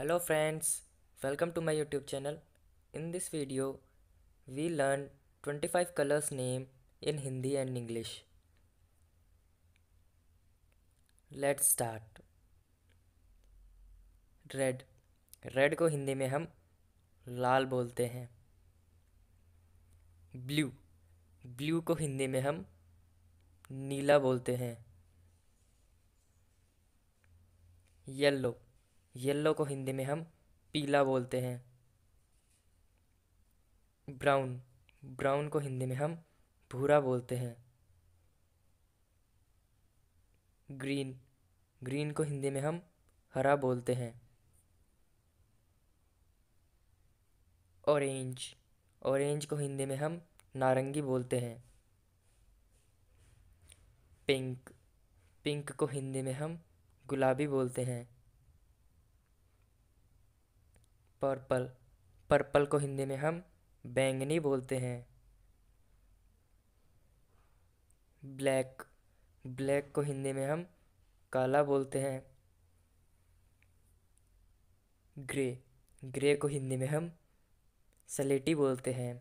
Hello friends, welcome to my YouTube channel. In this video, we learn 25 colors name in Hindi and English. Let's start. Red. Red को हिंदी में हम लाल बोलते हैं blue blue को हिंदी में हम नीला बोलते हैं येलो येलो को हिंदी में हम पीला बोलते हैं ब्राउन ब्राउन को हिंदी में हम भूरा बोलते हैं ग्रीन ग्रीन को हिंदी में हम हरा बोलते हैं ऑरेंज ऑरेंज को हिंदी में हम नारंगी बोलते हैं पिंक पिंक को हिंदी में हम गुलाबी बोलते हैं पर्पल पर्पल को हिंदी में हम बैंगनी बोलते हैं ब्लैक ब्लैक को हिंदी में हम काला बोलते हैं ग्रे ग्रे को हिंदी में हम सलेटी बोलते हैं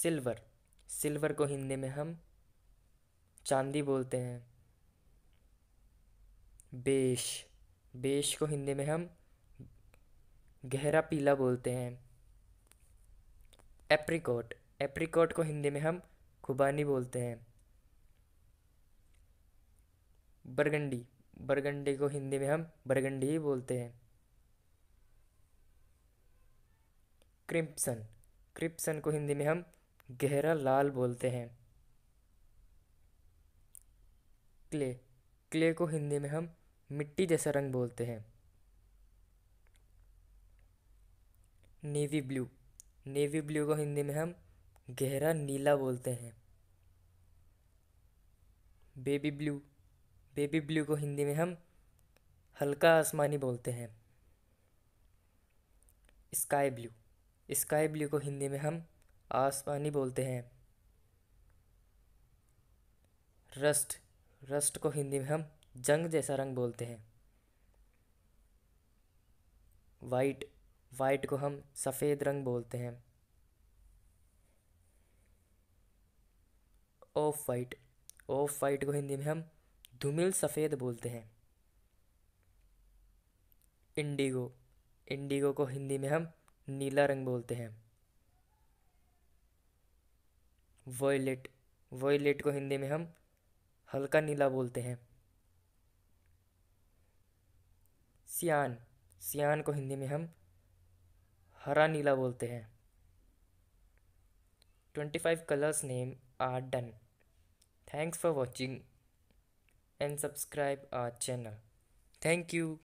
सिल्वर सिल्वर को हिंदी में हम चांदी बोलते हैं बेश बेश को हिंदी में हम गहरा पीला बोलते हैं एप्रिकॉट एप्रिकॉट को हिंदी में हम खुबानी बोलते हैं बरगंडी बरगंडी को हिंदी में हम बरगंडी ही बोलते हैं क्रिप्सन क्रिप्सन को हिंदी में हम गहरा लाल बोलते हैं क्ले क्ले को हिंदी में हम मिट्टी जैसा रंग बोलते हैं नेवी ब्लू नेवी ब्लू को हिंदी में हम गहरा नीला बोलते हैं बेबी ब्लू बेबी ब्लू को हिंदी में हम हल्का आसमानी बोलते हैं स्काई ब्लू स्काई ब्लू को हिंदी में हम आसमानी बोलते हैं रस्ट रस्ट को हिंदी में हम जंग जैसा रंग बोलते हैं वाइट वाइट को हम सफ़ेद रंग बोलते हैं ऑफ वाइट ऑफ वाइट को हिंदी में हम धुमिल सफ़ेद बोलते हैं इंडिगो इंडिगो को हिंदी में हम नीला रंग बोलते हैं वॉयलेट वॉयलेट को हिंदी में हम हल्का नीला बोलते हैं सियान सियान को हिंदी में हम हरा नीला बोलते हैं twenty five colours name are done thanks for watching and subscribe our channel thank you